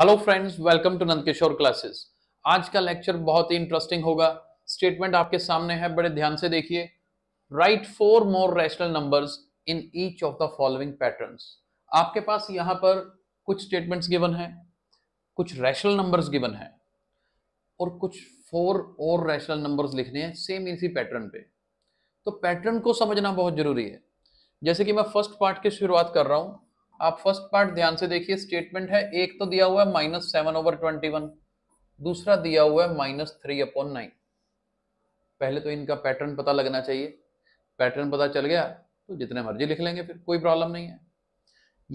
Hello friends welcome to Nandkishore classes आज का lecture बहुत ही इंटरेस्टिंग होगा स्टेटमेंट आपके सामने है बड़े ध्यान से देखिए write four more rational numbers in each of the following patterns आपके पास यहाँ पर कुछ स्टेटमेंट्स गिवन है कुछ रैशनल नंबर्स गिवन है और कुछ फोर और रैशनल नंबर्स लिखने हैं सेम इसी पैटर्न पे तो पैटर्न को समझना बहुत जरूरी है जैसे कि मैं फर्स्ट पार्ट की शुरुआत कर रहा हूँ आप फर्स्ट पार्ट ध्यान से देखिए स्टेटमेंट है एक तो दिया हुआ है minus seven over twenty one दूसरा दिया हुआ है माइनस थ्री अपॉन नाइन पहले तो इनका पैटर्न पता लगना चाहिए पैटर्न पता चल गया तो जितने मर्जी लिख लेंगे फिर कोई प्रॉब्लम नहीं है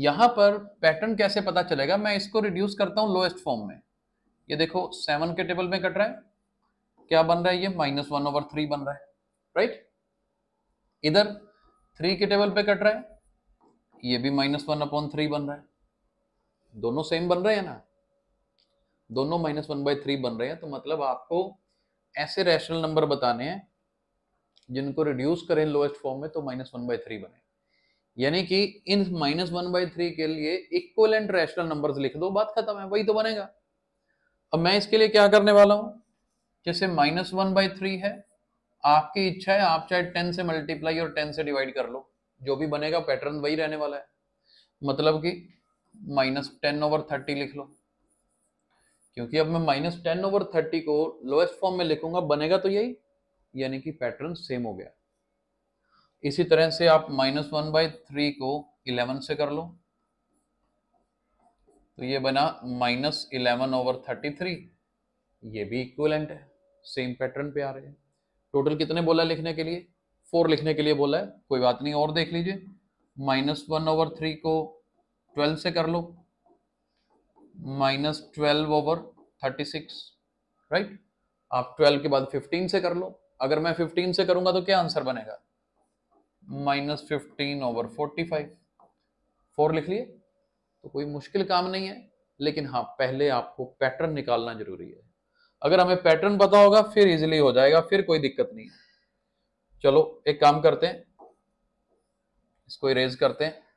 यहां पर पैटर्न कैसे पता चलेगा मैं इसको रिड्यूस करता हूँ लोएस्ट फॉर्म में ये देखो सेवन के टेबल में कट रहा है क्या बन रहा है ये माइनस वन ओवर थ्री बन रहा है राइट इधर थ्री के टेबल पे कट रहा है ये भी माइनस वन अपॉन थ्री बन रहा है दोनों सेम बन रहे हैं ना दोनों माइनस वन बाई थ्री बन रहे हैं तो मतलब आपको ऐसे रैशनल नंबर बताने हैं जिनको रिड्यूस करें लोएस्ट फॉर्म में तो माइनस वन बाई थ्री बने यानी कि इन माइनस वन बाई थ्री के लिए इक्वलेंट रैशनल नंबर्स लिख दो बात खत्म है वही तो बनेगा अब मैं इसके लिए क्या करने वाला हूं जैसे माइनस वन बाई थ्री है आपकी इच्छा है आप चाहे टेन से मल्टीप्लाई और टेन से डिवाइड कर लो जो भी बनेगा पैटर्न वही रहने वाला है मतलब कि माइनस टेन ओवर थर्टी लिख लो क्योंकि अब मैं माइनस टेन ओवर थर्टी को लोएस्ट फॉर्म में लिखूंगा बनेगा तो यही यानी कि पैटर्न सेम हो गया इसी तरह से आप माइनस वन बाई थ्री को इलेवन से कर लो तो ये बना minus eleven over thirty three ये भी इक्वलेंट है सेम पैटर्न पे आ रहे हैं टोटल कितने बोला लिखने के लिए फोर लिखने के लिए बोला है कोई बात नहीं और देख लीजिए माइनस वन ओवर थ्री को ट्वेल्व से कर लो minus twelve over thirty six right आप ट्वेल्व के बाद फिफ्टीन से कर लो अगर मैं फिफ्टीन से करूंगा तो क्या आंसर बनेगा minus fifteen over forty five four लिख लिए तो कोई मुश्किल काम नहीं है लेकिन हाँ पहले आपको पैटर्न निकालना जरूरी है अगर हमें पैटर्न पता होगा फिर इजिली हो जाएगा फिर कोई दिक्कत नहीं है चलो एक काम करते हैं इसको इरेज करते हैं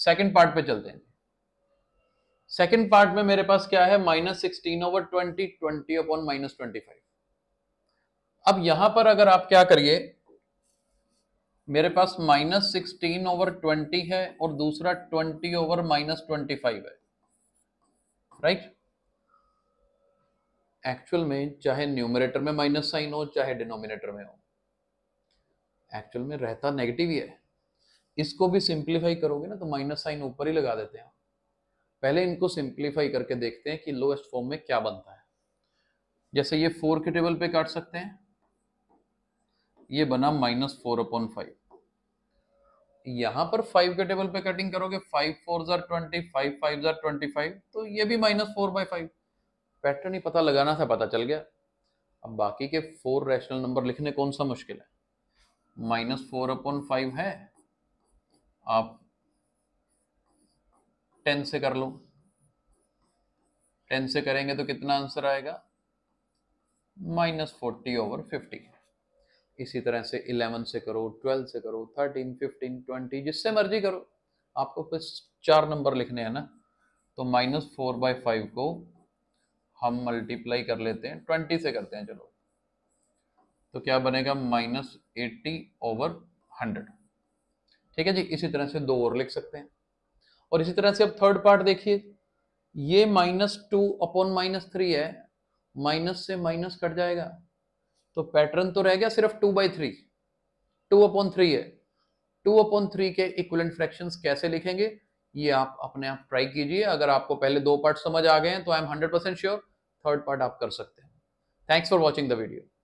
सेकंड पार्ट पे चलते हैं सेकंड पार्ट में मेरे पास क्या है minus sixteen over twenty twenty upon minus twenty five अब यहां पर अगर आप क्या करिए मेरे पास माइनस सिक्सटीन ओवर ट्वेंटी है और दूसरा twenty over minus twenty five है राइट right? एक्चुअल में चाहे न्यूमरेटर में माइनस साइन हो चाहे डिनोमिनेटर में हो एक्चुअल में रहता नेगेटिव ही है इसको भी सिंप्लीफाई करोगे ना तो माइनस साइन ऊपर ही लगा देते हैं पहले इनको सिंप्लीफाई करके देखते हैं कि लोएस्ट फॉर्म में क्या बनता है जैसे ये फोर के टेबल पे काट सकते हैं ये बना माइनस फोर अपॉन फाइव यहां पर फाइव के टेबल पे कटिंग करोगे फाइव फोर जार ट्वेंटी फाइव फाइव जार ट्वेंटी फाइव तो ये भी minus four by five pattern ही पता लगाना था पता चल गया अब बाकी के फोर रैशनल नंबर लिखने कौन सा मुश्किल है माइनस फोर अपॉन फाइव है आप टेन से कर लो टेन से करेंगे तो कितना आंसर आएगा माइनस फोर्टी ओवर फिफ्टी इसी तरह से इलेवन से करो ट्वेल्व से करो थर्टीन फिफ्टीन ट्वेंटी जिससे मर्जी करो आपको फिर चार नंबर लिखने हैं ना तो माइनस फोर बाई फाइव को हम मल्टीप्लाई कर लेते हैं ट्वेंटी से करते हैं चलो तो क्या बनेगा माइनस एट्टी ओवर हंड्रेड ठीक है जी इसी तरह से दो और लिख सकते हैं और इसी तरह से अब थर्ड पार्ट देखिए ये minus two upon minus three है माइनस से माइनस कट जाएगा तो पैटर्न तो रह गया सिर्फ two by three two upon three है टू अपॉन थ्री के इक्वलेंट फ्रैक्शंस कैसे लिखेंगे ये आप अपने आप ट्राई कीजिए अगर आपको पहले दो पार्ट समझ आ गए हैं तो I am hundred percent sure third part आप कर सकते हैं thanks for watching the video